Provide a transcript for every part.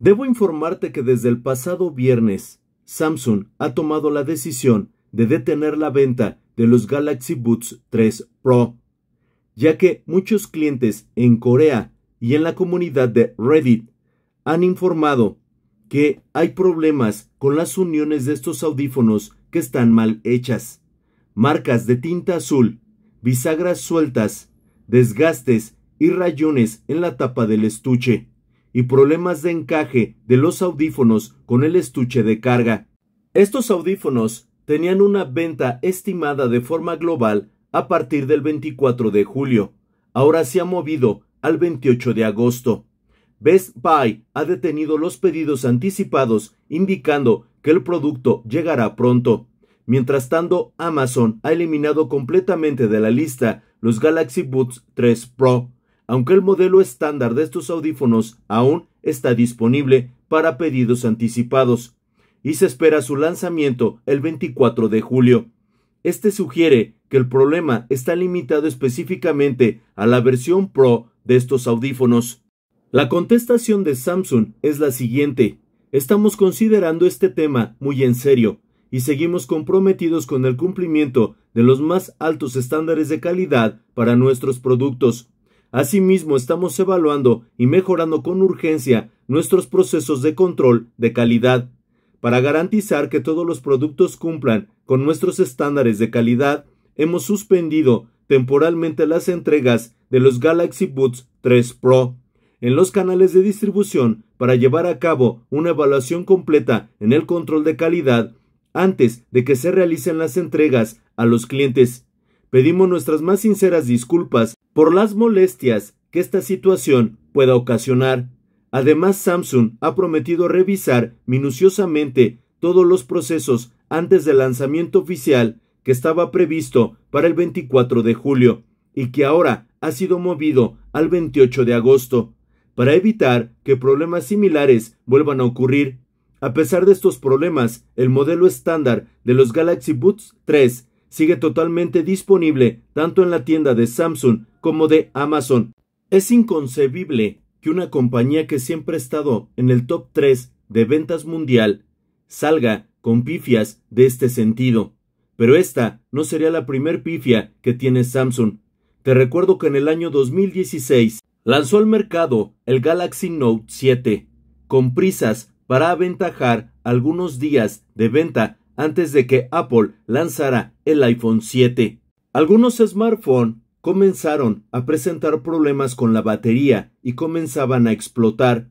Debo informarte que desde el pasado viernes, Samsung ha tomado la decisión de detener la venta de los Galaxy Buds 3 Pro, ya que muchos clientes en Corea y en la comunidad de Reddit han informado que hay problemas con las uniones de estos audífonos que están mal hechas, marcas de tinta azul, bisagras sueltas, desgastes y rayones en la tapa del estuche y problemas de encaje de los audífonos con el estuche de carga. Estos audífonos tenían una venta estimada de forma global a partir del 24 de julio. Ahora se ha movido al 28 de agosto. Best Buy ha detenido los pedidos anticipados, indicando que el producto llegará pronto. Mientras tanto, Amazon ha eliminado completamente de la lista los Galaxy boots 3 Pro, aunque el modelo estándar de estos audífonos aún está disponible para pedidos anticipados, y se espera su lanzamiento el 24 de julio. Este sugiere que el problema está limitado específicamente a la versión Pro de estos audífonos. La contestación de Samsung es la siguiente. Estamos considerando este tema muy en serio y seguimos comprometidos con el cumplimiento de los más altos estándares de calidad para nuestros productos. Asimismo, estamos evaluando y mejorando con urgencia nuestros procesos de control de calidad para garantizar que todos los productos cumplan con nuestros estándares de calidad, hemos suspendido temporalmente las entregas de los Galaxy Buds 3 Pro en los canales de distribución para llevar a cabo una evaluación completa en el control de calidad antes de que se realicen las entregas a los clientes. Pedimos nuestras más sinceras disculpas por las molestias que esta situación pueda ocasionar. Además, Samsung ha prometido revisar minuciosamente todos los procesos antes del lanzamiento oficial que estaba previsto para el 24 de julio y que ahora ha sido movido al 28 de agosto, para evitar que problemas similares vuelvan a ocurrir. A pesar de estos problemas, el modelo estándar de los Galaxy Buds 3 sigue totalmente disponible tanto en la tienda de Samsung como de Amazon. Es inconcebible que una compañía que siempre ha estado en el top 3 de ventas mundial salga con pifias de este sentido. Pero esta no sería la primer pifia que tiene Samsung. Te recuerdo que en el año 2016 lanzó al mercado el Galaxy Note 7, con prisas para aventajar algunos días de venta antes de que Apple lanzara el iPhone 7. Algunos smartphones comenzaron a presentar problemas con la batería y comenzaban a explotar.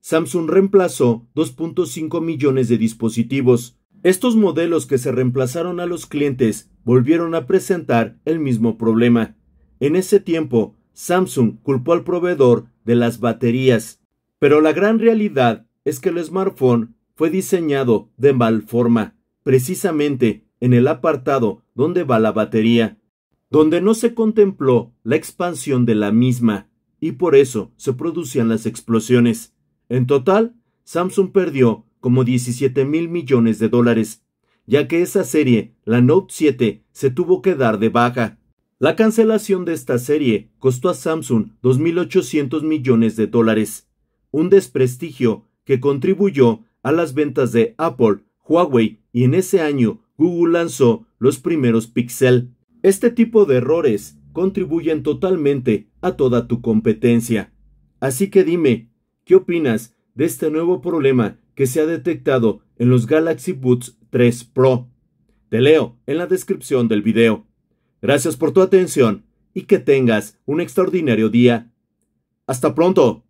Samsung reemplazó 2.5 millones de dispositivos. Estos modelos que se reemplazaron a los clientes volvieron a presentar el mismo problema. En ese tiempo, Samsung culpó al proveedor de las baterías. Pero la gran realidad es que el smartphone fue diseñado de mal forma precisamente en el apartado donde va la batería, donde no se contempló la expansión de la misma, y por eso se producían las explosiones. En total, Samsung perdió como 17 mil millones de dólares, ya que esa serie, la Note 7, se tuvo que dar de baja. La cancelación de esta serie costó a Samsung 2.800 millones de dólares, un desprestigio que contribuyó a las ventas de Apple, Huawei y en ese año Google lanzó los primeros Pixel. Este tipo de errores contribuyen totalmente a toda tu competencia. Así que dime, ¿qué opinas de este nuevo problema que se ha detectado en los Galaxy Buds 3 Pro? Te leo en la descripción del video. Gracias por tu atención y que tengas un extraordinario día. Hasta pronto.